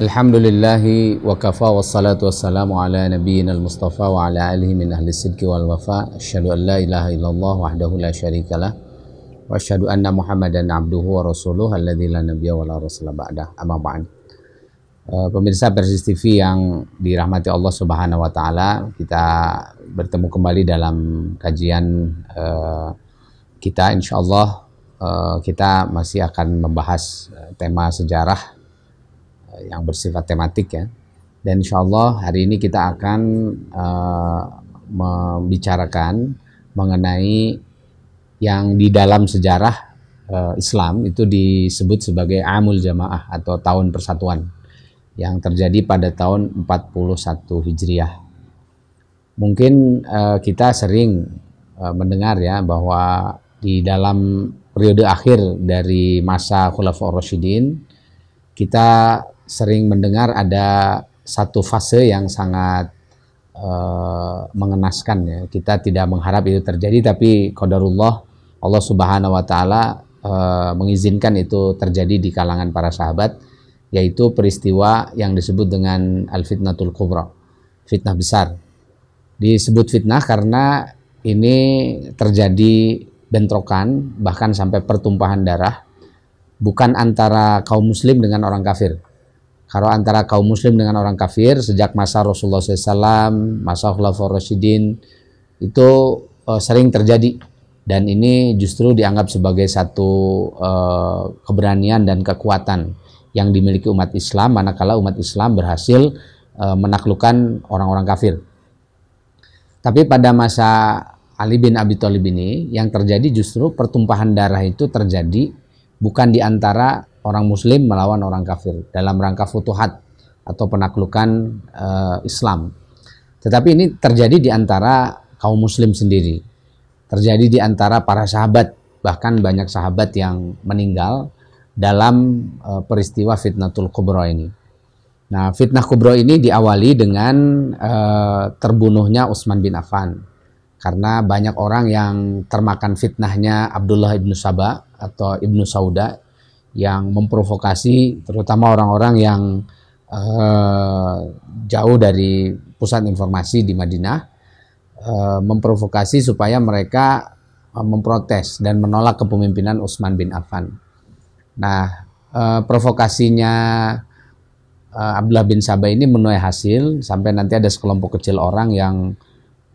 Alhamdulillahi wa kafa wa salatu wa salamu ala nabiyina al-mustafa wa ala alihi min ahli sidki wal wafa Asyadu an la ilaha illallah wa ahdahu la lah wa asyadu anna muhammadan abduhu wa rasuluh Alladhi la nabiyya wa la rasulah ba'dah amma ba'an eh, pemirsa Persis TV yang dirahmati Allah Subhanahu wa taala kita bertemu kembali dalam kajian eh, kita insyaallah eh, kita masih akan membahas tema sejarah Eh, yang bersifat tematik ya. Dan insya Allah hari ini kita akan uh, membicarakan mengenai yang di dalam sejarah uh, Islam itu disebut sebagai Amul Jamaah atau tahun persatuan yang terjadi pada tahun 41 Hijriah. Mungkin uh, kita sering uh, mendengar ya bahwa di dalam periode akhir dari masa Khulafaur Rasyidin kita sering mendengar ada satu fase yang sangat uh, mengenaskan ya. Kita tidak mengharap itu terjadi tapi qadarullah Allah Subhanahu wa taala uh, mengizinkan itu terjadi di kalangan para sahabat yaitu peristiwa yang disebut dengan al-fitnatul kubra. Fitnah besar. Disebut fitnah karena ini terjadi bentrokan bahkan sampai pertumpahan darah bukan antara kaum muslim dengan orang kafir kalau antara kaum muslim dengan orang kafir sejak masa Rasulullah SAW, masa Khulafur Rashidin, itu uh, sering terjadi dan ini justru dianggap sebagai satu uh, keberanian dan kekuatan yang dimiliki umat Islam manakala umat Islam berhasil uh, menaklukkan orang-orang kafir. Tapi pada masa Ali bin Abi Thalib ini yang terjadi justru pertumpahan darah itu terjadi bukan di antara orang muslim melawan orang kafir dalam rangka futuhat atau penaklukan e, Islam. Tetapi ini terjadi di antara kaum muslim sendiri. Terjadi di antara para sahabat, bahkan banyak sahabat yang meninggal dalam peristiwa eh, peristiwa fitnatul kubro ini. Nah, fitnah kubro ini diawali dengan e, terbunuhnya Utsman bin Affan karena banyak orang yang termakan fitnahnya Abdullah ibnu Sabah atau ibnu Sauda yang memprovokasi terutama orang-orang yang uh, jauh dari pusat informasi di Madinah uh, memprovokasi supaya mereka eh, memprotes dan menolak kepemimpinan Utsman bin Affan. Nah, uh, provokasinya uh, Abdullah bin Sabah ini menuai hasil sampai nanti ada sekelompok kecil orang yang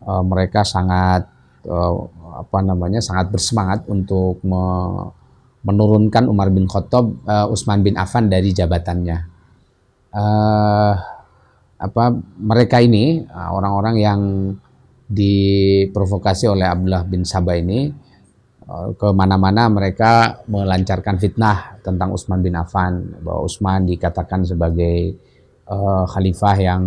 uh, mereka sangat uh, apa namanya sangat bersemangat untuk me menurunkan Umar bin Khattab uh, eh, Utsman bin Affan dari jabatannya uh, apa mereka ini eh, orang-orang yang diprovokasi oleh Abdullah bin Sabah ini ke mana mana mereka melancarkan fitnah tentang Utsman bin Affan bahwa Utsman dikatakan sebagai uh, khalifah yang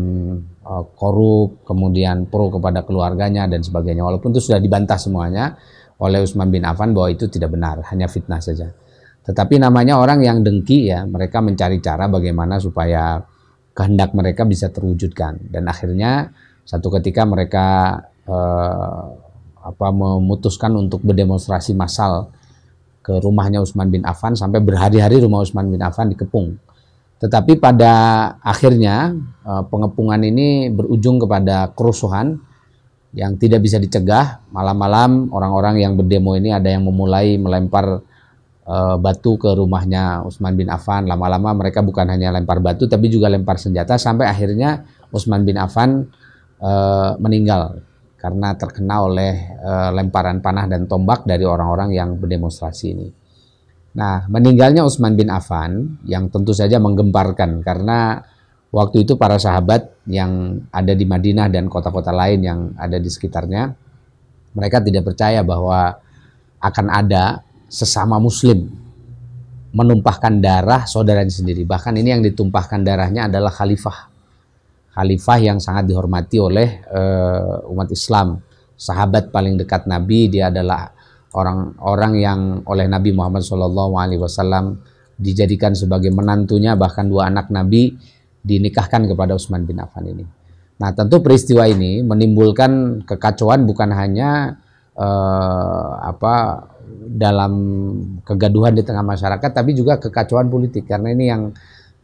uh, korup kemudian pro kepada keluarganya dan sebagainya walaupun itu sudah dibantah semuanya oleh Utsman bin Affan bahwa itu tidak benar, hanya fitnah saja. Tetapi namanya orang yang dengki ya, mereka mencari cara bagaimana supaya kehendak mereka bisa terwujudkan dan akhirnya satu ketika mereka eh, apa memutuskan untuk berdemonstrasi massal ke rumahnya Utsman bin Affan sampai berhari-hari rumah Utsman bin Affan dikepung. Tetapi pada akhirnya eh, pengepungan ini berujung kepada kerusuhan yang tidak bisa dicegah. Malam-malam orang-orang yang berdemo ini ada yang memulai melempar uh, batu ke rumahnya Utsman bin Affan. Lama-lama mereka bukan hanya lempar batu tapi juga lempar senjata sampai akhirnya Utsman bin Affan uh, meninggal karena terkena oleh uh, lemparan panah dan tombak dari orang-orang yang berdemonstrasi ini. Nah, meninggalnya Utsman bin Affan yang tentu saja menggemparkan karena Waktu itu para sahabat yang ada di Madinah dan kota-kota lain yang ada di sekitarnya, mereka tidak percaya bahwa akan ada sesama muslim menumpahkan darah saudaranya sendiri. Bahkan ini yang ditumpahkan darahnya adalah khalifah. Khalifah yang sangat dihormati oleh uh, umat Islam. Sahabat paling dekat Nabi, dia adalah orang-orang yang oleh Nabi Muhammad SAW dijadikan sebagai menantunya bahkan dua anak Nabi dinikahkan kepada Utsman bin Affan ini. Nah, tentu peristiwa ini menimbulkan kekacauan bukan hanya eh, apa dalam kegaduhan di tengah masyarakat, tapi juga kekacauan politik karena ini yang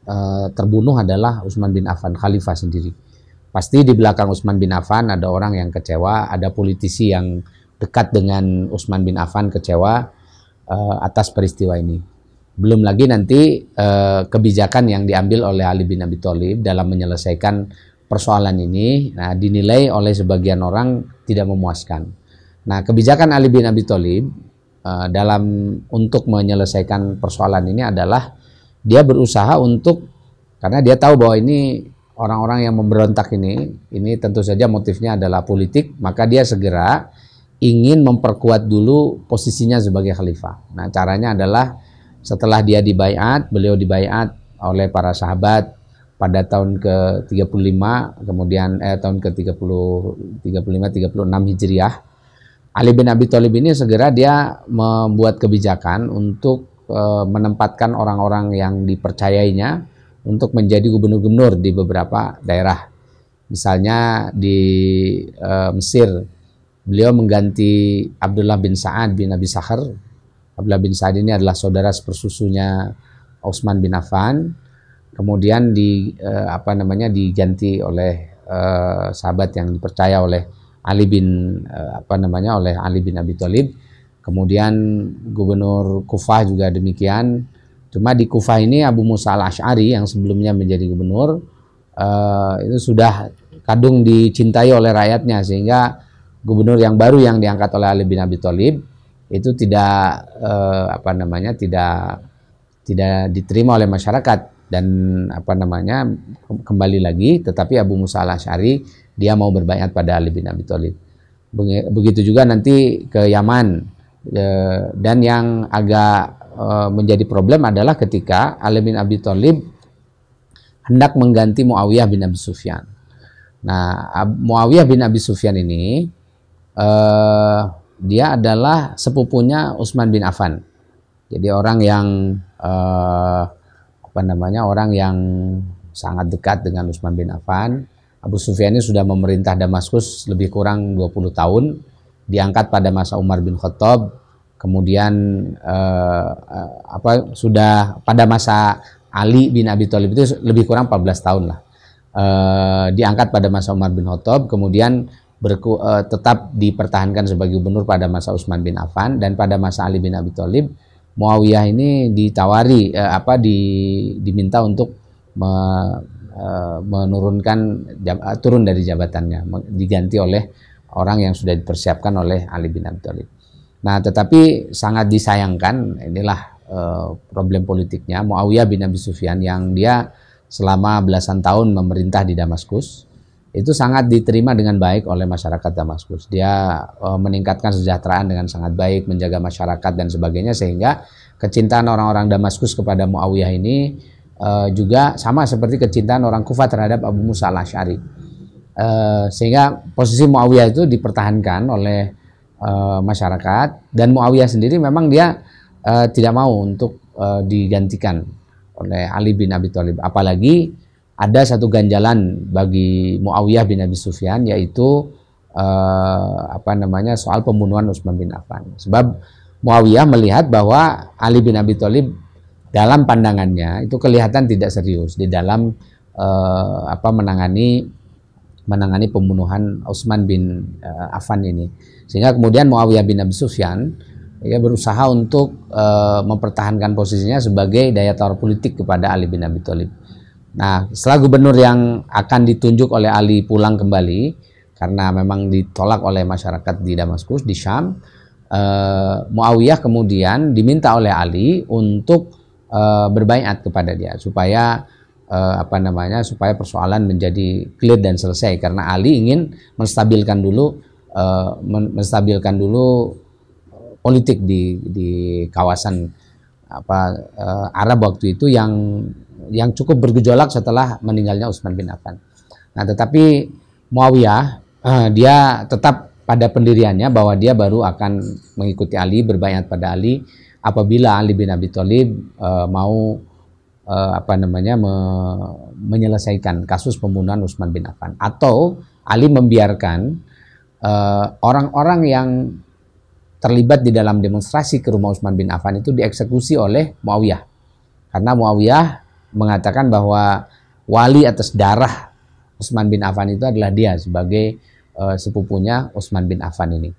eh, terbunuh adalah Utsman bin Affan, khalifah sendiri. Pasti di belakang Utsman bin Affan ada orang yang kecewa, ada politisi yang dekat dengan Utsman bin Affan kecewa eh, atas peristiwa ini. Belum lagi nanti uh, kebijakan yang diambil oleh Ali bin Abi Thalib dalam menyelesaikan persoalan ini nah dinilai oleh sebagian orang tidak memuaskan. Nah, kebijakan Ali bin Abi Thalib uh, dalam untuk menyelesaikan persoalan ini adalah dia berusaha untuk karena dia tahu bahwa ini orang-orang yang memberontak ini, ini tentu saja motifnya adalah politik, maka dia segera ingin memperkuat dulu posisinya sebagai khalifah. Nah, caranya adalah setelah dia dibaiat, beliau dibaiat oleh para sahabat pada tahun ke-35 kemudian eh tahun ke 35 36 Hijriah. Ali bin Abi Thalib ini segera dia membuat kebijakan untuk eh, menempatkan orang-orang yang dipercayainya untuk menjadi gubernur-gubernur di beberapa daerah. Misalnya di eh, Mesir, beliau mengganti Abdullah bin Sa'ad bin Abi Sahar Abdullah bin Sa'ad ini adalah saudara sepersusunya Osman bin Affan. Kemudian di eh, apa namanya diganti oleh eh, sahabat yang dipercaya oleh Ali bin eh, apa namanya oleh Ali bin Abi Thalib. Kemudian gubernur Kufah juga demikian. Cuma di Kufah ini Abu Musa al-Ash'ari yang sebelumnya menjadi gubernur eh, itu sudah kadung dicintai oleh rakyatnya sehingga gubernur yang baru yang diangkat oleh Ali bin Abi Thalib itu tidak eh, apa namanya tidak tidak diterima oleh masyarakat dan apa namanya kembali lagi tetapi Abu Musa al Ashari dia mau berbayat pada Ali bin Abi Thalib. Begitu juga nanti ke Yaman eh, dan yang agak eh, menjadi problem adalah ketika Ali bin Abi Thalib hendak mengganti Muawiyah bin Abi Sufyan. Nah, Muawiyah bin Abi Sufyan ini eh, dia adalah sepupunya Utsman bin Affan. Jadi orang yang eh, apa namanya orang yang sangat dekat dengan Utsman bin Affan. Abu Sufyan ini sudah memerintah Damaskus lebih kurang 20 tahun, diangkat pada masa Umar bin Khattab, kemudian eh, apa sudah pada masa Ali bin Abi Thalib itu lebih kurang 14 tahun lah. Eh, diangkat pada masa Umar bin Khattab, kemudian berku, uh, tetap dipertahankan sebagai gubernur pada masa Utsman bin Affan dan pada masa Ali bin Abi Thalib Muawiyah ini ditawari uh, apa di, diminta untuk me, uh, menurunkan jab, uh, turun dari jabatannya diganti oleh orang yang sudah dipersiapkan oleh Ali bin Abi Thalib. Nah, tetapi sangat disayangkan inilah uh, problem politiknya Muawiyah bin Abi Sufyan yang dia selama belasan tahun memerintah di Damaskus itu sangat diterima dengan baik oleh masyarakat Damaskus. Dia e, meningkatkan kesejahteraan dengan sangat baik, menjaga masyarakat dan sebagainya sehingga kecintaan orang-orang Damaskus kepada Muawiyah ini e, juga sama seperti kecintaan orang kufah terhadap Abu Musa al-Asy'ari. E, sehingga posisi Muawiyah itu dipertahankan oleh e, masyarakat dan Muawiyah sendiri memang dia e, tidak mau untuk e, digantikan oleh Ali bin Abi Thalib apalagi ada satu ganjalan bagi Muawiyah bin Abi Sufyan yaitu eh, apa namanya soal pembunuhan Utsman bin Affan. Sebab Muawiyah melihat bahwa Ali bin Abi Thalib dalam pandangannya itu kelihatan tidak serius di dalam eh, apa menangani menangani pembunuhan Utsman bin eh, Affan ini. Sehingga kemudian Muawiyah bin Abi Sufyan ya berusaha untuk eh, mempertahankan posisinya sebagai daya tawar politik kepada Ali bin Abi Thalib. Nah, setelah gubernur yang akan ditunjuk oleh Ali pulang kembali karena memang ditolak oleh masyarakat di Damaskus di Syam, eh, Muawiyah kemudian diminta oleh Ali untuk eh, berbaikat kepada dia supaya eh, apa namanya supaya persoalan menjadi clear dan selesai karena Ali ingin menstabilkan dulu eh, menstabilkan dulu eh, politik di di kawasan apa eh, Arab waktu itu yang yang cukup bergejolak setelah meninggalnya Utsman bin Affan. Nah, tetapi Muawiyah eh, dia tetap pada pendiriannya bahwa dia baru akan mengikuti Ali, berbayat pada Ali apabila Ali bin Abi Thalib eh, mau eh, apa namanya me menyelesaikan kasus pembunuhan Utsman bin Affan atau Ali membiarkan eh, orang-orang yang terlibat di dalam demonstrasi ke rumah Utsman bin Affan itu dieksekusi oleh Muawiyah. Karena Muawiyah mengatakan bahwa wali atas darah Utsman bin Affan itu adalah dia sebagai uh, sepupunya Utsman bin Affan ini.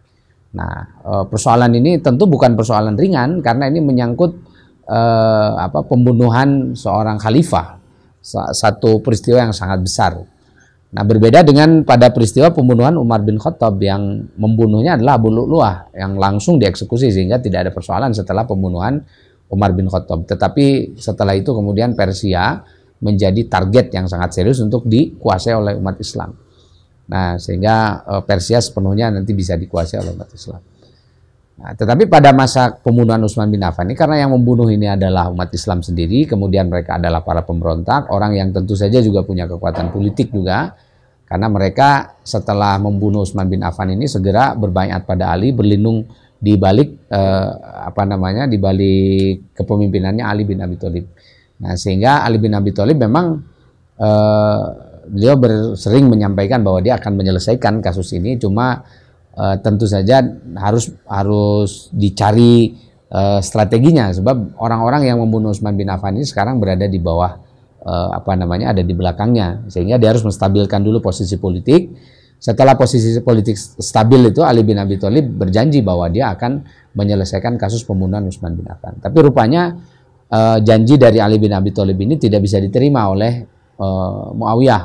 Nah, uh, persoalan ini tentu bukan persoalan ringan karena ini menyangkut uh, apa pembunuhan seorang khalifah. Satu peristiwa yang sangat besar. Nah, berbeda dengan pada peristiwa pembunuhan Umar bin Khattab yang membunuhnya adalah Abu Lu'luah yang langsung dieksekusi sehingga tidak ada persoalan setelah pembunuhan Umar bin Khattab. Tetapi setelah itu kemudian Persia menjadi target yang sangat serius untuk dikuasai oleh umat Islam. Nah, sehingga eh, Persia sepenuhnya nanti bisa dikuasai oleh umat Islam. Nah, tetapi pada masa pembunuhan Utsman bin Affan ini karena yang membunuh ini adalah umat Islam sendiri, kemudian mereka adalah para pemberontak, orang yang tentu saja juga punya kekuatan politik juga. Karena mereka setelah membunuh Utsman bin Affan ini segera berbaikat pada Ali, berlindung di balik eh, apa namanya di balik kepemimpinannya Ali bin Abi Thalib. Nah, sehingga Ali bin Abi Thalib memang eh, beliau sering menyampaikan bahwa dia akan menyelesaikan kasus ini cuma eh, tentu saja harus harus dicari eh, strateginya sebab orang-orang yang membunuh Usman bin Affan ini sekarang berada di bawah eh, apa namanya ada di belakangnya sehingga dia harus menstabilkan dulu posisi politik setelah posisi politik stabil itu Ali bin Abi Thalib berjanji bahwa dia akan menyelesaikan kasus pembunuhan Utsman bin Affan. Tapi rupanya uh, janji dari Ali bin Abi Thalib ini tidak bisa diterima oleh uh, Muawiyah.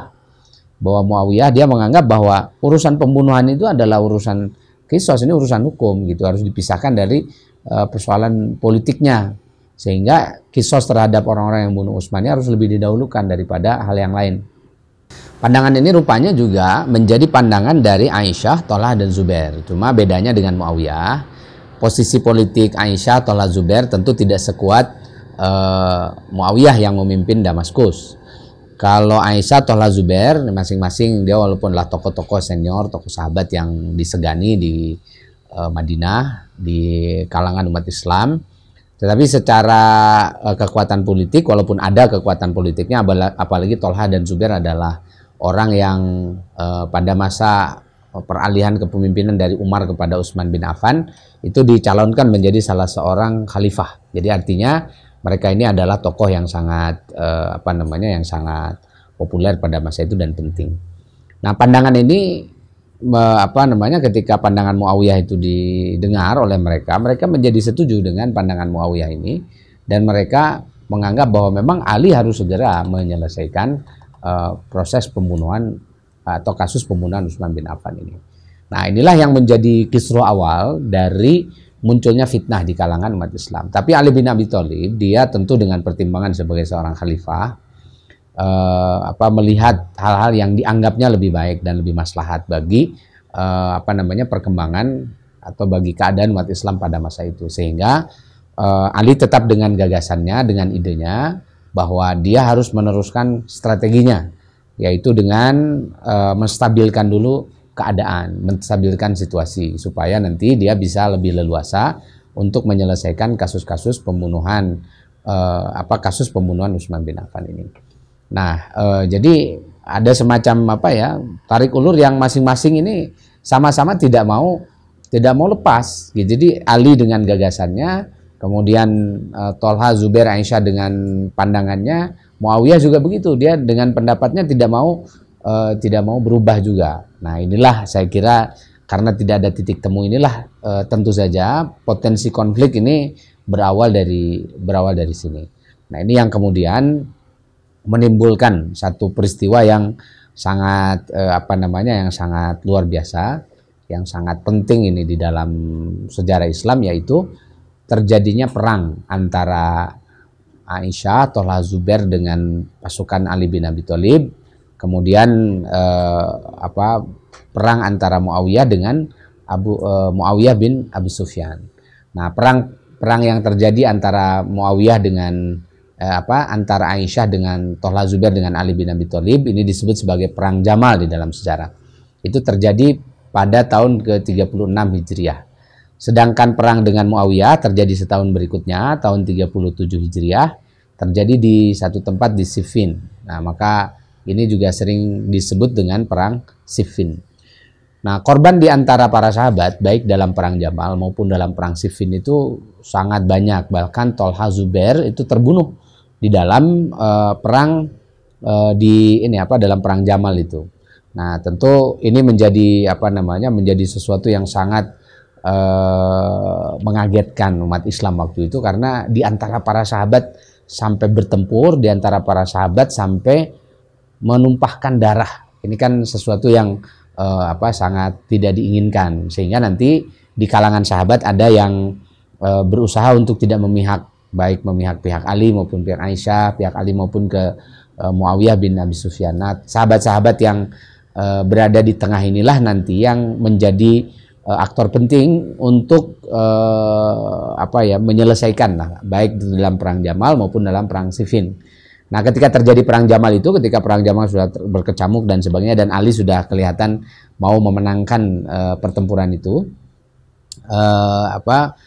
Bahwa Muawiyah dia menganggap bahwa urusan pembunuhan itu adalah urusan kisos ini urusan hukum gitu harus dipisahkan dari uh, persoalan politiknya sehingga kisos terhadap orang-orang yang bunuh Utsman harus lebih didahulukan daripada hal yang lain. Pandangan ini rupanya juga menjadi pandangan dari Aisyah, Tolah, dan Zubair. Cuma bedanya dengan Muawiyah, posisi politik Aisyah, Tolah, Zubair tentu tidak sekuat uh, Muawiyah yang memimpin Damaskus. Kalau Aisyah Tola Zubair masing-masing dia walaupun lah tokoh-tokoh senior, tokoh sahabat yang disegani di uh, Madinah di kalangan umat Islam, tetapi secara uh, kekuatan politik, walaupun ada kekuatan politiknya, apalagi Tolha dan Zubair adalah orang yang uh, pada masa peralihan kepemimpinan dari Umar kepada Utsman bin Affan itu dicalonkan menjadi salah seorang khalifah. Jadi artinya mereka ini adalah tokoh yang sangat uh, apa namanya yang sangat populer pada masa itu dan penting. Nah pandangan ini apa namanya ketika pandangan Muawiyah itu didengar oleh mereka, mereka menjadi setuju dengan pandangan Muawiyah ini dan mereka menganggap bahwa memang Ali harus segera menyelesaikan uh, proses pembunuhan atau kasus pembunuhan Utsman bin Affan ini. Nah, inilah yang menjadi kisruh awal dari munculnya fitnah di kalangan umat Islam. Tapi Ali bin Abi Thalib dia tentu dengan pertimbangan sebagai seorang khalifah uh, apa melihat hal-hal yang dianggapnya lebih baik dan lebih maslahat bagi uh, apa namanya perkembangan atau bagi keadaan umat Islam pada masa itu sehingga uh, Ali tetap dengan gagasannya dengan idenya bahwa dia harus meneruskan strateginya yaitu dengan uh, menstabilkan dulu keadaan, menstabilkan situasi supaya nanti dia bisa lebih leluasa untuk menyelesaikan kasus-kasus pembunuhan uh, apa kasus pembunuhan Utsman bin Affan ini. Nah, eh, jadi ada semacam apa ya tarik ulur yang masing-masing ini sama-sama tidak mau tidak mau lepas. Ya, jadi Ali dengan gagasannya, kemudian eh, Tolha Zubair Aisyah dengan pandangannya, Muawiyah juga begitu. Dia dengan pendapatnya tidak mau eh, tidak mau berubah juga. Nah, inilah saya kira karena tidak ada titik temu inilah e, tentu saja potensi konflik ini berawal dari berawal dari sini. Nah, ini yang kemudian menimbulkan satu peristiwa yang sangat eh, apa namanya yang sangat luar biasa yang sangat penting ini di dalam sejarah Islam yaitu terjadinya perang antara Aisyah atau Lazuber dengan pasukan Ali bin Abi Thalib kemudian eh, apa perang antara Muawiyah dengan Abu eh, Muawiyah bin Abi Sufyan nah perang perang yang terjadi antara Muawiyah dengan eh, apa antara Aisyah dengan Tohla Zubair dengan Ali bin Abi Thalib ini disebut sebagai perang Jamal di dalam sejarah. Itu terjadi pada tahun ke-36 Hijriah. Sedangkan perang dengan Muawiyah terjadi setahun berikutnya tahun 37 Hijriah terjadi di satu tempat di Siffin. Nah, maka ini juga sering disebut dengan perang Siffin. Nah, korban di antara para sahabat baik dalam perang Jamal maupun dalam perang Siffin itu sangat banyak. Bahkan Tolha Zubair itu terbunuh di dalam uh, perang uh, di ini apa dalam perang Jamal itu. Nah, tentu ini menjadi apa namanya? menjadi sesuatu yang sangat uh, mengagetkan umat Islam waktu itu karena di antara para sahabat sampai bertempur, di antara para sahabat sampai menumpahkan darah. Ini kan sesuatu yang uh, apa sangat tidak diinginkan sehingga nanti di kalangan sahabat ada yang uh, berusaha untuk tidak memihak baik memihak pihak Ali maupun pihak Aisyah, pihak Ali maupun ke uh, Muawiyah bin Abi Sufyan. Nah, sahabat-sahabat yang uh, berada di tengah inilah nanti yang menjadi uh, aktor penting untuk uh, apa ya menyelesaikan lah, baik dalam perang Jamal maupun dalam perang Siffin. Nah, ketika terjadi perang Jamal itu, ketika perang Jamal sudah berkecamuk dan sebagainya, dan Ali sudah kelihatan mau memenangkan uh, pertempuran itu, uh, apa?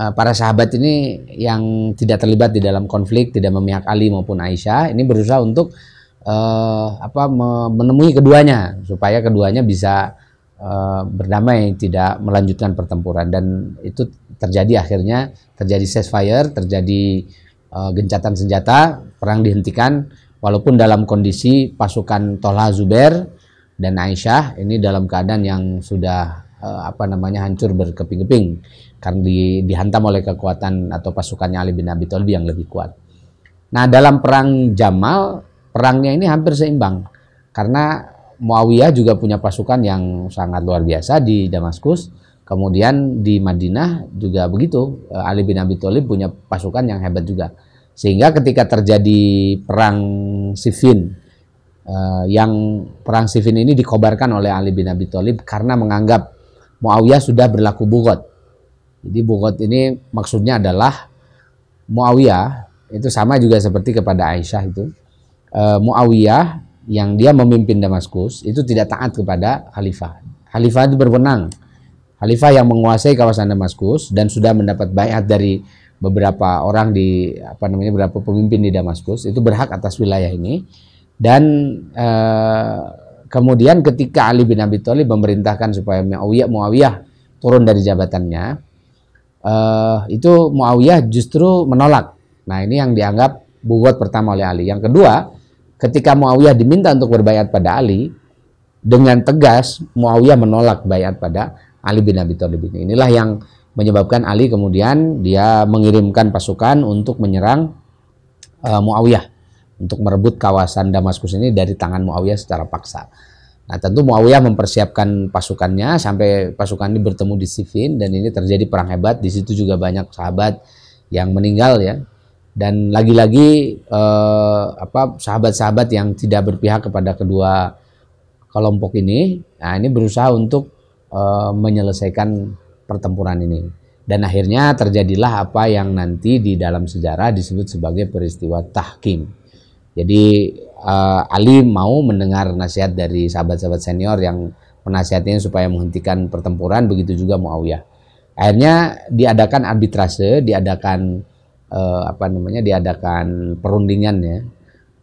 Eh, para sahabat ini yang tidak terlibat di dalam konflik tidak memihak Ali maupun Aisyah ini berusaha untuk uh, apa menemui keduanya supaya keduanya bisa uh, berdamai tidak melanjutkan pertempuran dan itu terjadi akhirnya terjadi ceasefire terjadi uh, gencatan senjata perang dihentikan walaupun dalam kondisi pasukan Tola Zubair dan Aisyah ini dalam keadaan yang sudah apa namanya hancur berkeping-keping karena di, dihantam oleh kekuatan atau pasukannya Ali bin Abi Thalib yang lebih kuat. Nah, dalam perang Jamal, perangnya ini hampir seimbang karena Muawiyah juga punya pasukan yang sangat luar biasa di Damaskus. Kemudian di Madinah juga begitu, eh, Ali bin Abi Thalib punya pasukan yang hebat juga. Sehingga ketika terjadi perang Siffin eh, yang perang Siffin ini dikobarkan oleh Ali bin Abi Thalib karena menganggap Muawiyah sudah berlaku bugot jadi bukot ini maksudnya adalah Muawiyah itu sama juga seperti kepada Aisyah itu. E, Muawiyah yang dia memimpin Damaskus itu tidak taat kepada khalifah. Khalifah itu berwenang. Khalifah yang menguasai kawasan Damaskus dan sudah mendapat bayat dari beberapa orang di apa namanya beberapa pemimpin di Damaskus itu berhak atas wilayah ini dan e, kemudian ketika Ali bin Abi Thalib memerintahkan supaya Muawiyah Muawiyah turun dari jabatannya uh, itu Muawiyah justru menolak. Nah ini yang dianggap bugot pertama oleh Ali. Yang kedua, ketika Muawiyah diminta untuk berbayat pada Ali, dengan tegas Muawiyah menolak bayat pada Ali bin Abi Thalib ini. Inilah yang menyebabkan Ali kemudian dia mengirimkan pasukan untuk menyerang uh, Muawiyah untuk merebut kawasan Damaskus ini dari tangan Muawiyah secara paksa. Nah, tentu Muawiyah mempersiapkan pasukannya sampai pasukan ini bertemu di Siffin dan ini terjadi perang hebat. Di situ juga banyak sahabat yang meninggal ya. Dan lagi-lagi eh, apa sahabat-sahabat yang tidak berpihak kepada kedua kelompok ini, nah ini berusaha untuk eh, menyelesaikan pertempuran ini. Dan akhirnya terjadilah apa yang nanti di dalam sejarah disebut sebagai peristiwa tahkim jadi uh, eh, Ali mau mendengar nasihat dari sahabat-sahabat senior yang menasihatinya supaya menghentikan pertempuran begitu juga Muawiyah. Akhirnya diadakan arbitrase, diadakan uh, apa namanya? diadakan perundingan ya.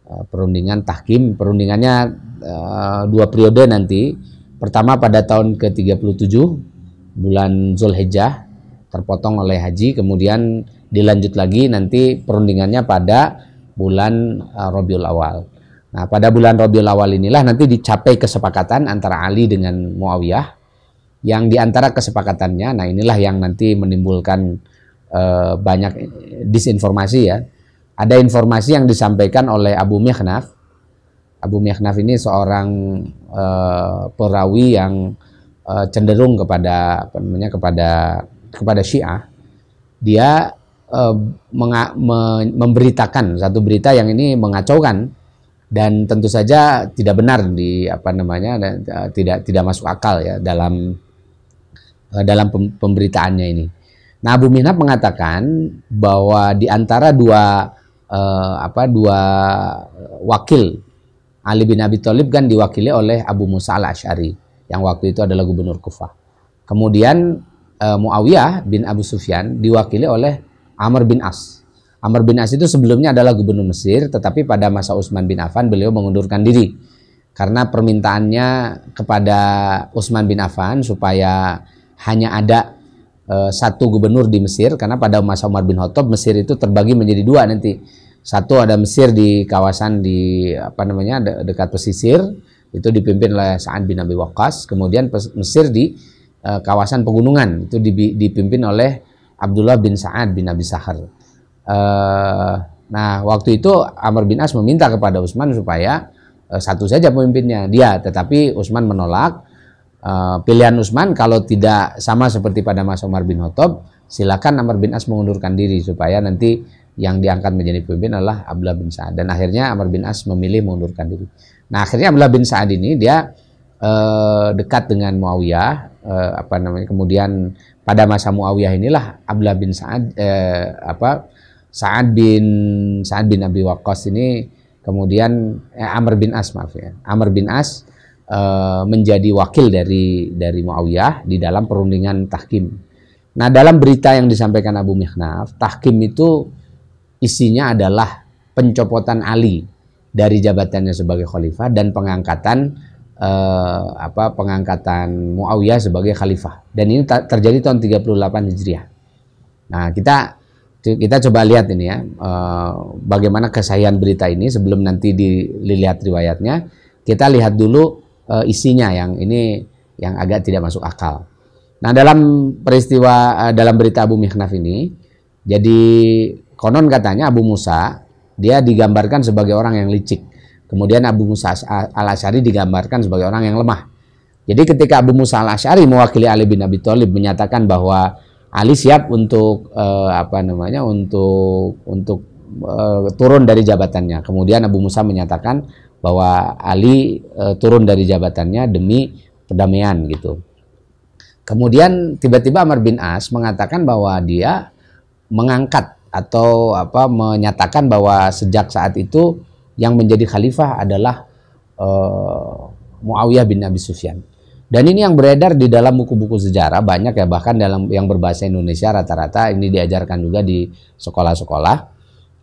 Uh, perundingan tahkim, perundingannya uh, dua periode nanti. Pertama pada tahun ke-37 bulan Zulhijjah terpotong oleh haji, kemudian dilanjut lagi nanti perundingannya pada bulan uh, Rabiul Awal. Nah, pada bulan Rabiul Awal inilah nanti dicapai kesepakatan antara Ali dengan Muawiyah yang diantara kesepakatannya, nah inilah yang nanti menimbulkan uh, banyak disinformasi ya. Ada informasi yang disampaikan oleh Abu Mihnaf. Abu Mihnaf ini seorang uh, perawi yang uh, cenderung kepada apa namanya kepada kepada Syiah. Dia Eh, memberitakan satu berita yang ini mengacaukan dan tentu saja tidak benar di apa namanya dan, eh, tidak tidak masuk akal ya dalam eh, dalam pemberitaannya ini. Nah, Abu Minhab mengatakan bahwa di antara dua uh, apa dua wakil Ali bin Abi Thalib kan diwakili oleh Abu Musa al Ashari yang waktu itu adalah gubernur Kufah. Kemudian Muawiyah bin Abu Sufyan diwakili oleh Amr bin As. Amr bin As itu sebelumnya adalah gubernur Mesir, tetapi pada masa Utsman bin Affan beliau mengundurkan diri karena permintaannya kepada Utsman bin Affan supaya hanya ada e, satu gubernur di Mesir karena pada masa Umar bin Khattab Mesir itu terbagi menjadi dua nanti. Satu ada Mesir di kawasan di apa namanya de dekat pesisir itu dipimpin oleh Sa'ad bin Abi Waqqas, kemudian Mesir di e, kawasan pegunungan itu dipimpin oleh Abdullah bin Sa'ad bin Abi Sahar. Uh, nah, waktu itu Amr bin As meminta kepada Utsman supaya uh, satu saja pemimpinnya dia, tetapi Utsman menolak. Uh, pilihan Utsman kalau tidak sama seperti pada masa Umar bin Khattab, silakan Amr bin As mengundurkan diri supaya nanti yang diangkat menjadi pemimpin adalah Abdullah bin Sa'ad dan akhirnya Amr bin As memilih mengundurkan diri. Nah, akhirnya Abdullah bin Sa'ad ini dia uh, dekat dengan Muawiyah eh, apa namanya kemudian pada masa Muawiyah inilah Abdullah bin Sa'ad eh, apa Sa'ad bin Sa'ad bin Abi Waqqas ini kemudian eh, Amr bin As maaf ya Amr bin As eh, menjadi wakil dari dari Muawiyah di dalam perundingan tahkim. Nah dalam berita yang disampaikan Abu Mihnaf tahkim itu isinya adalah pencopotan Ali dari jabatannya sebagai khalifah dan pengangkatan eh, apa pengangkatan Muawiyah sebagai khalifah. Dan ini terjadi tahun 38 Hijriah. Nah, kita kita coba lihat ini ya eh, bagaimana kesahihan berita ini sebelum nanti dilihat riwayatnya. Kita lihat dulu eh, isinya yang ini yang agak tidak masuk akal. Nah, dalam peristiwa eh, dalam berita Abu Mihnaf ini jadi konon katanya Abu Musa dia digambarkan sebagai orang yang licik Kemudian Abu Musa al-Asy'ari digambarkan sebagai orang yang lemah. Jadi ketika Abu Musa al-Asy'ari mewakili Ali bin Abi Thalib menyatakan bahwa Ali siap untuk eh, apa namanya untuk untuk eh, turun dari jabatannya. Kemudian Abu Musa menyatakan bahwa Ali eh, turun dari jabatannya demi perdamaian gitu. Kemudian tiba-tiba Amr bin As mengatakan bahwa dia mengangkat atau apa menyatakan bahwa sejak saat itu yang menjadi khalifah adalah uh, Muawiyah bin Abi Sufyan. Dan ini yang beredar di dalam buku-buku sejarah banyak ya bahkan dalam yang berbahasa Indonesia rata-rata ini diajarkan juga di sekolah-sekolah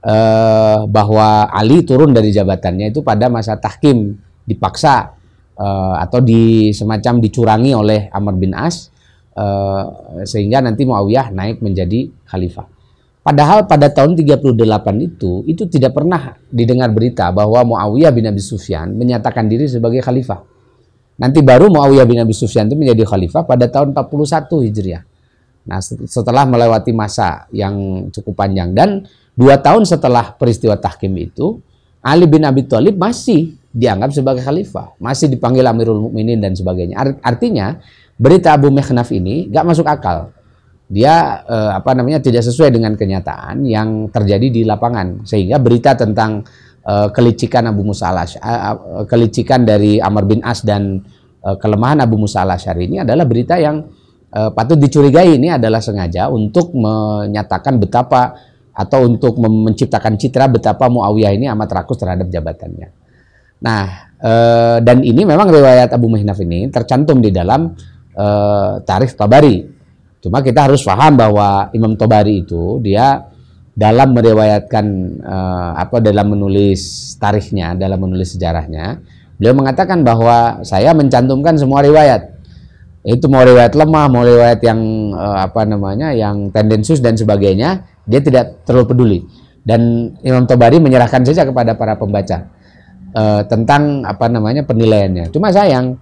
eh, bahwa Ali turun dari jabatannya itu pada masa tahkim dipaksa eh, atau di semacam dicurangi oleh Amr bin As eh, sehingga nanti Muawiyah naik menjadi khalifah. Padahal pada tahun 38 itu, itu tidak pernah didengar berita bahwa Muawiyah bin Abi Sufyan menyatakan diri sebagai khalifah. Nanti baru Muawiyah bin Abi Sufyan itu menjadi khalifah pada tahun 41 Hijriah. Nah setelah melewati masa yang cukup panjang dan dua tahun setelah peristiwa tahkim itu, Ali bin Abi Thalib masih dianggap sebagai khalifah, masih dipanggil Amirul Mukminin dan sebagainya. Artinya berita Abu Mekhnaf ini gak masuk akal dia eh, apa namanya tidak sesuai dengan kenyataan yang terjadi di lapangan sehingga berita tentang eh, kelicikan Abu Musa al eh, eh, kelicikan dari Amr bin As dan eh, kelemahan Abu Musa al ini adalah berita yang eh, patut dicurigai ini adalah sengaja untuk menyatakan betapa atau untuk menciptakan citra betapa Muawiyah ini amat rakus terhadap jabatannya. Nah, eh, dan ini memang riwayat Abu Mihnaf ini tercantum di dalam eh, tarikh Tabari Cuma kita harus paham bahwa Imam Tobari itu dia dalam meriwayatkan uh, apa dalam menulis tarikhnya, dalam menulis sejarahnya, beliau mengatakan bahwa saya mencantumkan semua riwayat. Itu mau riwayat lemah, mau riwayat yang uh, apa namanya, yang tendensius dan sebagainya, dia tidak terlalu peduli. Dan Imam Tobari menyerahkan saja kepada para pembaca uh, tentang apa namanya penilaiannya. Cuma sayang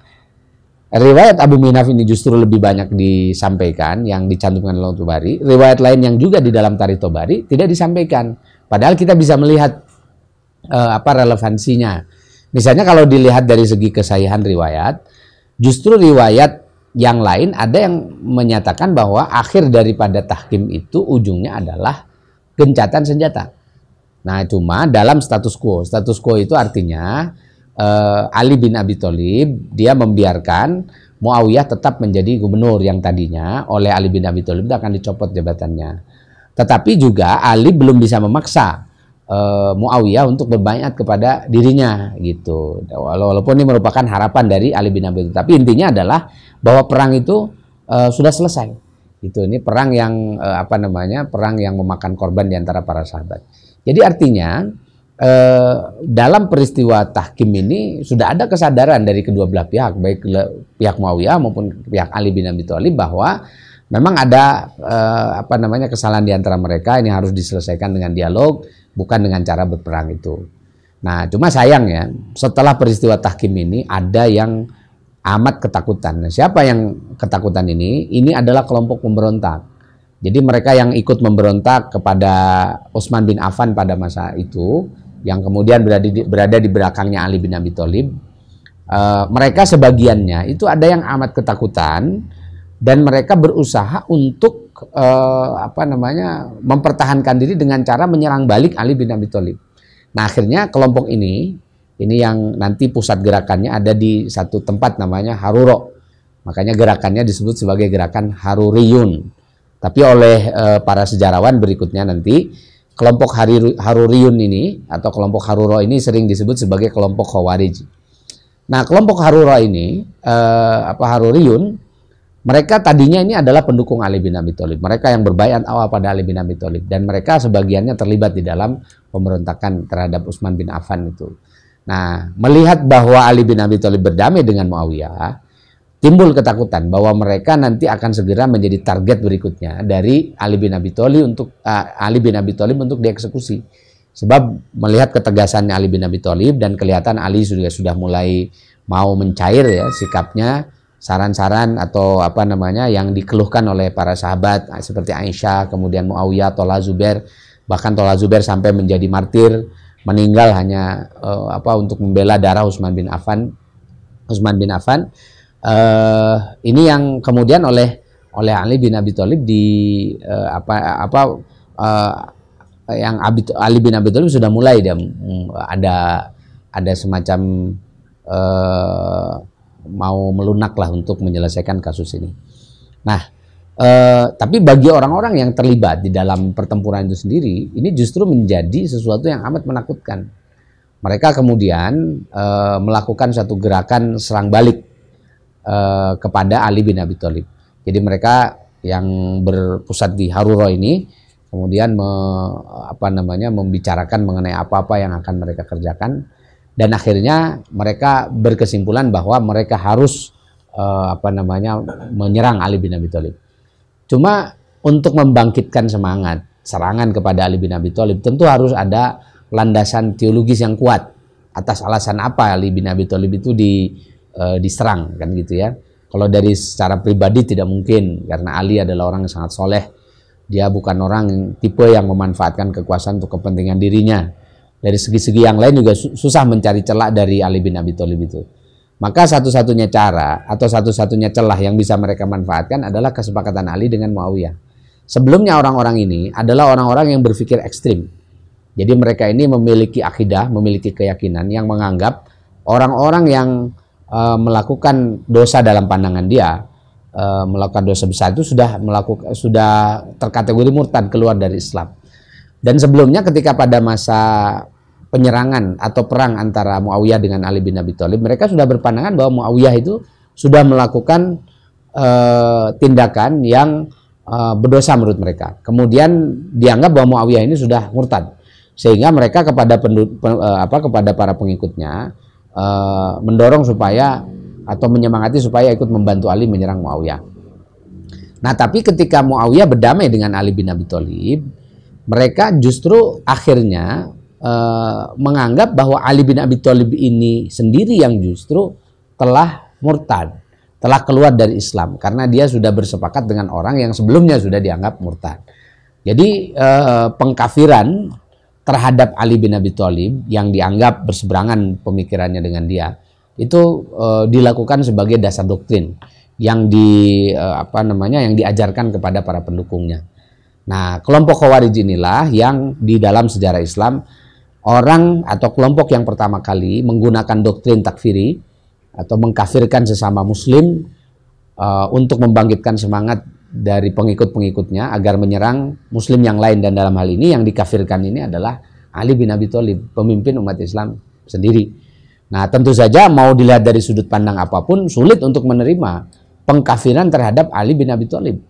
Riwayat Abu Minaf ini justru lebih banyak disampaikan yang dicantumkan dalam Tobari. Riwayat lain yang juga di dalam tari Tobari tidak disampaikan. Padahal kita bisa melihat uh, apa relevansinya. Misalnya kalau dilihat dari segi kesahihan riwayat, justru riwayat yang lain ada yang menyatakan bahwa akhir daripada tahkim itu ujungnya adalah gencatan senjata. Nah, cuma dalam status quo. Status quo itu artinya uh, Ali bin Abi Thalib dia membiarkan Muawiyah tetap menjadi gubernur yang tadinya oleh Ali bin Abi Thalib akan dicopot jabatannya. Tetapi juga Ali belum bisa memaksa uh, Muawiyah untuk berbayat kepada dirinya gitu. Walaupun ini merupakan harapan dari Ali bin Abi Thalib, tapi intinya adalah bahwa perang itu uh, sudah selesai. Itu ini perang yang uh, apa namanya? perang yang memakan korban di antara para sahabat. Jadi artinya Eh, dalam peristiwa tahkim ini sudah ada kesadaran dari kedua belah pihak baik pihak Muawiyah maupun pihak Ali bin Abi Thalib bahwa memang ada eh, apa namanya kesalahan di antara mereka ini harus diselesaikan dengan dialog bukan dengan cara berperang itu. Nah, cuma sayang ya, setelah peristiwa tahkim ini ada yang amat ketakutan. Nah, siapa yang ketakutan ini? Ini adalah kelompok pemberontak. Jadi mereka yang ikut memberontak kepada Utsman bin Affan pada masa itu yang kemudian berada di, berada di belakangnya Ali bin Abi Thalib. Uh, mereka sebagiannya itu ada yang amat ketakutan dan mereka berusaha untuk uh, apa namanya mempertahankan diri dengan cara menyerang balik Ali bin Abi Thalib. Nah akhirnya kelompok ini ini yang nanti pusat gerakannya ada di satu tempat namanya Haruro. Makanya gerakannya disebut sebagai gerakan Haruriyun. Tapi oleh uh, para sejarawan berikutnya nanti kelompok Haruriyun ini atau kelompok Haruro ini sering disebut sebagai kelompok Khawarij. Nah, kelompok Haruro ini eh, apa Haruriyun mereka tadinya ini adalah pendukung Ali bin Abi Thalib. Mereka yang berbayat awal pada Ali bin Abi Thalib dan mereka sebagiannya terlibat di dalam pemberontakan terhadap Utsman bin Affan itu. Nah, melihat bahwa Ali bin Abi Thalib berdamai dengan Muawiyah, timbul ketakutan bahwa mereka nanti akan segera menjadi target berikutnya dari Ali bin Abi Thalib untuk uh, Ali bin Abi Thalib untuk dieksekusi. Sebab melihat ketegasannya Ali bin Abi Thalib dan kelihatan Ali sudah sudah mulai mau mencair ya sikapnya, saran-saran atau apa namanya yang dikeluhkan oleh para sahabat ah, seperti Aisyah, kemudian Muawiyah, Tola Zubair, bahkan Tola Zubair sampai menjadi martir, meninggal hanya uh, apa untuk membela darah Utsman bin Affan. Utsman bin Affan uh, ini yang kemudian oleh oleh Ali bin Abi Thalib di uh, apa apa uh, yang Abi, Ali bin Abi Thalib sudah mulai dia mm, ada ada semacam uh, mau melunak lah untuk menyelesaikan kasus ini. Nah, uh, tapi bagi orang-orang yang terlibat di dalam pertempuran itu sendiri, ini justru menjadi sesuatu yang amat menakutkan. Mereka kemudian uh, melakukan satu gerakan serang balik Eh, kepada Ali bin Abi Thalib. Jadi mereka yang berpusat di Haruro ini kemudian me, apa namanya membicarakan mengenai apa-apa yang akan mereka kerjakan dan akhirnya mereka berkesimpulan bahwa mereka harus uh, apa namanya menyerang Ali bin Abi Thalib. Cuma untuk membangkitkan semangat serangan kepada Ali bin Abi Thalib tentu harus ada landasan teologis yang kuat. Atas alasan apa Ali bin Abi Thalib itu di uh, diserang kan gitu ya. Kalau dari secara pribadi tidak mungkin karena Ali adalah orang yang sangat soleh. Dia bukan orang tipe yang memanfaatkan kekuasaan untuk kepentingan dirinya. Dari segi-segi yang lain juga susah mencari celah dari Ali bin Abi Thalib itu. Maka satu-satunya cara atau satu-satunya celah yang bisa mereka manfaatkan adalah kesepakatan Ali dengan Muawiyah. Sebelumnya orang-orang ini adalah orang-orang yang berpikir ekstrim. Jadi mereka ini memiliki akidah, memiliki keyakinan yang menganggap orang-orang yang Eh, melakukan dosa dalam pandangan dia, uh, melakukan dosa besar itu sudah melakukan sudah terkategori murtad keluar dari Islam. Dan sebelumnya ketika pada masa penyerangan atau perang antara Muawiyah dengan Ali bin Abi Thalib, mereka sudah berpandangan bahwa Muawiyah itu sudah melakukan uh, tindakan yang uh, berdosa menurut mereka. Kemudian dianggap bahwa Muawiyah ini sudah murtad, sehingga mereka kepada pen, apa kepada para pengikutnya uh, mendorong supaya atau menyemangati supaya ikut membantu Ali menyerang Muawiyah. Nah, tapi ketika Muawiyah berdamai dengan Ali bin Abi Thalib, mereka justru akhirnya uh, menganggap bahwa Ali bin Abi Thalib ini sendiri yang justru telah murtad, telah keluar dari Islam karena dia sudah bersepakat dengan orang yang sebelumnya sudah dianggap murtad. Jadi eh, pengkafiran terhadap Ali bin Abi Thalib yang dianggap berseberangan pemikirannya dengan dia itu e, dilakukan sebagai dasar doktrin yang di e, apa namanya yang diajarkan kepada para pendukungnya. Nah, kelompok Khawarij inilah yang di dalam sejarah Islam orang atau kelompok yang pertama kali menggunakan doktrin takfiri atau mengkafirkan sesama muslim uh, untuk membangkitkan semangat dari pengikut-pengikutnya agar menyerang muslim yang lain dan dalam hal ini yang dikafirkan ini adalah Ali bin Abi Thalib, pemimpin umat Islam sendiri. Nah, tentu saja mau dilihat dari sudut pandang apapun sulit untuk menerima pengkafiran terhadap Ali bin Abi Thalib.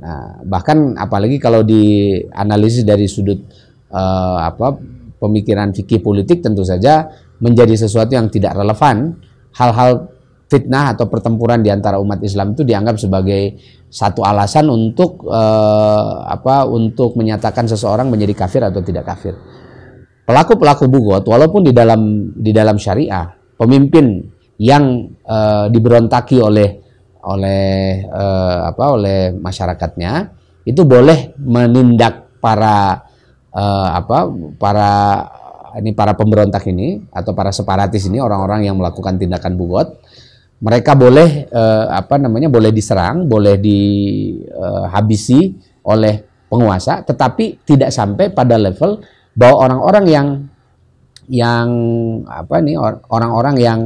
Nah, bahkan apalagi kalau dianalisis dari sudut uh, apa pemikiran fikih politik tentu saja menjadi sesuatu yang tidak relevan hal-hal fitnah atau pertempuran di antara umat Islam itu dianggap sebagai satu alasan untuk uh, apa untuk menyatakan seseorang menjadi kafir atau tidak kafir. Pelaku-pelaku bugot walaupun di dalam di dalam syariah, pemimpin yang uh, diberontaki oleh oleh uh, apa oleh masyarakatnya itu boleh menindak para uh, apa para ini para pemberontak ini atau para separatis ini orang-orang yang melakukan tindakan bugot mereka boleh uh, apa namanya boleh diserang, boleh dihabisi eh, uh, oleh penguasa, tetapi tidak sampai pada level bahwa orang-orang yang yang apa nih orang-orang yang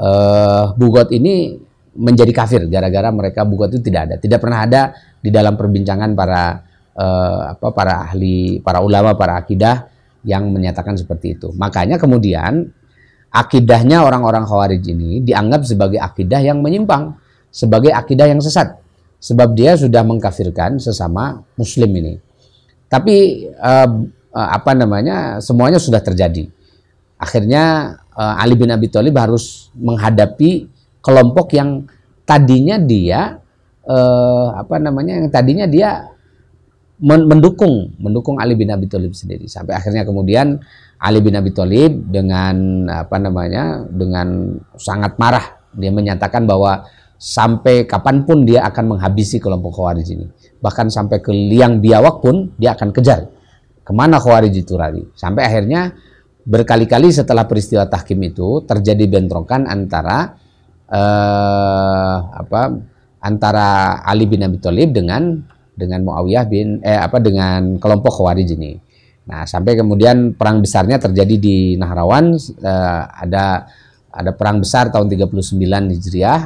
uh, bugot ini menjadi kafir gara-gara mereka bugot itu tidak ada, tidak pernah ada di dalam perbincangan para uh, apa para ahli, para ulama, para akidah yang menyatakan seperti itu. Makanya kemudian akidahnya orang-orang Khawarij ini dianggap sebagai akidah yang menyimpang, sebagai akidah yang sesat. Sebab dia sudah mengkafirkan sesama muslim ini. Tapi eh, eh, apa namanya? semuanya sudah terjadi. Akhirnya eh, Ali bin Abi Thalib harus menghadapi kelompok yang tadinya dia eh, apa namanya? yang tadinya dia mendukung mendukung Ali bin Abi Thalib sendiri sampai akhirnya kemudian Ali bin Abi Thalib dengan apa namanya dengan sangat marah dia menyatakan bahwa sampai kapanpun dia akan menghabisi kelompok Khawarij ini bahkan sampai ke liang biawak pun dia akan kejar kemana Khawarij itu lari sampai akhirnya berkali-kali setelah peristiwa tahkim itu terjadi bentrokan antara eh, apa antara Ali bin Abi Thalib dengan dengan Muawiyah bin eh apa dengan kelompok Khawarij ini. Nah, sampai kemudian perang besarnya terjadi di Nahrawan eh, ada ada perang besar tahun 39 Hijriah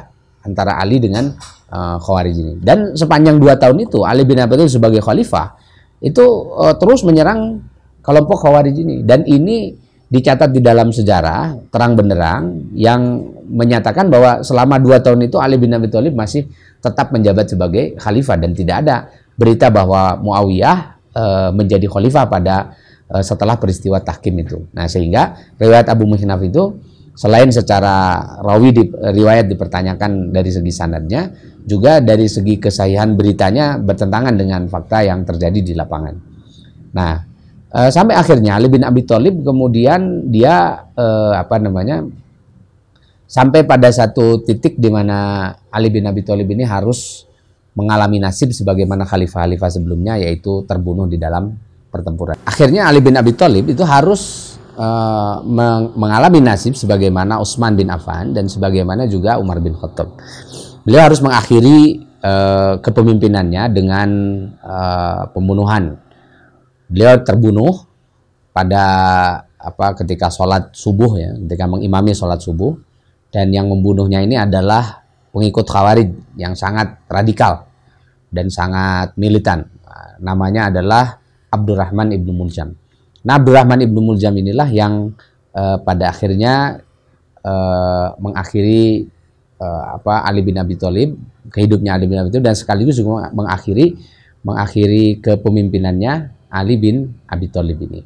antara Ali dengan eh, Khawarij ini. Dan sepanjang dua tahun itu Ali bin Abi Thalib sebagai khalifah itu eh, terus menyerang kelompok Khawarij ini dan ini dicatat di dalam sejarah terang benderang yang menyatakan bahwa selama dua tahun itu Ali bin Abi Thalib masih tetap menjabat sebagai khalifah dan tidak ada berita bahwa Muawiyah e, menjadi khalifah pada e, setelah peristiwa tahkim itu. Nah sehingga riwayat Abu Muhinaf itu selain secara rawi di, riwayat dipertanyakan dari segi sanadnya, juga dari segi kesahihan beritanya bertentangan dengan fakta yang terjadi di lapangan. Nah, Eh, sampai akhirnya Ali bin Abi Thalib kemudian dia uh, apa namanya sampai pada satu titik di mana Ali bin Abi Thalib ini harus mengalami nasib sebagaimana khalifah-khalifah sebelumnya yaitu terbunuh di dalam pertempuran. Akhirnya Ali bin Abi Thalib itu harus uh, mengalami nasib sebagaimana Utsman bin Affan dan sebagaimana juga Umar bin Khattab. Beliau harus mengakhiri uh, kepemimpinannya dengan uh, pembunuhan beliau terbunuh pada apa ketika sholat subuh ya ketika mengimami sholat subuh dan yang membunuhnya ini adalah pengikut khawarij yang sangat radikal dan sangat militan namanya adalah Abdurrahman ibnu Muljam. Nah Abdurrahman ibnu Muljam inilah yang eh, pada akhirnya eh, mengakhiri eh, apa Ali bin Abi Thalib kehidupnya Ali bin Abi Thalib dan sekaligus juga mengakhiri mengakhiri kepemimpinannya Ali bin Abi Thalib ini.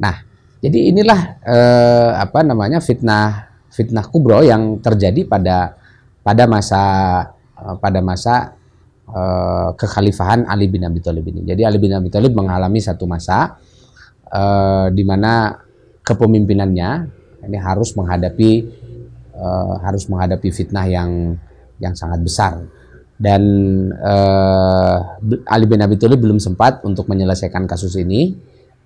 Nah, jadi inilah eh, apa namanya fitnah fitnah kubro yang terjadi pada pada masa eh, pada masa eh, kekhalifahan Ali bin Abi Thalib ini. Jadi Ali bin Abi Thalib mengalami satu masa eh, di mana kepemimpinannya ini harus menghadapi eh, harus menghadapi fitnah yang yang sangat besar dan uh, Ali bin Abi Thalib belum sempat untuk menyelesaikan kasus ini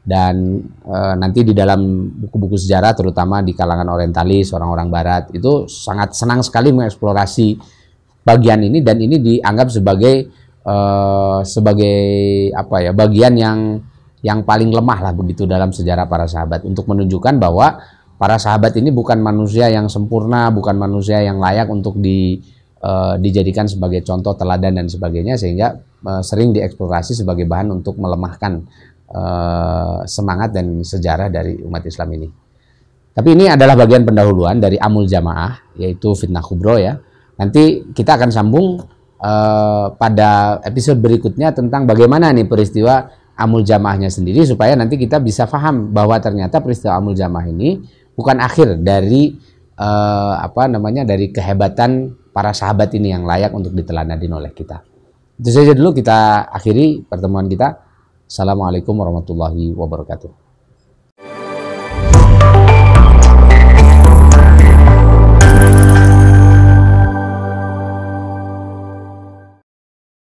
dan uh, nanti di dalam buku-buku sejarah terutama di kalangan orientalis orang-orang barat itu sangat senang sekali mengeksplorasi bagian ini dan ini dianggap sebagai uh, sebagai apa ya bagian yang yang paling lemah lah begitu dalam sejarah para sahabat untuk menunjukkan bahwa para sahabat ini bukan manusia yang sempurna bukan manusia yang layak untuk di Eh, dijadikan sebagai contoh teladan dan sebagainya sehingga eh, sering dieksplorasi sebagai bahan untuk melemahkan eh, semangat dan sejarah dari umat Islam ini. Tapi ini adalah bagian pendahuluan dari amul jamaah yaitu fitnah kubro ya. Nanti kita akan sambung pada episode berikutnya tentang bagaimana nih peristiwa amul jamaahnya sendiri supaya nanti kita bisa paham bahwa ternyata peristiwa amul jamaah ini bukan akhir dari uh, apa namanya dari kehebatan para sahabat ini yang layak untuk diteladani oleh kita. Itu saja dulu kita akhiri pertemuan kita. Assalamualaikum warahmatullahi wabarakatuh.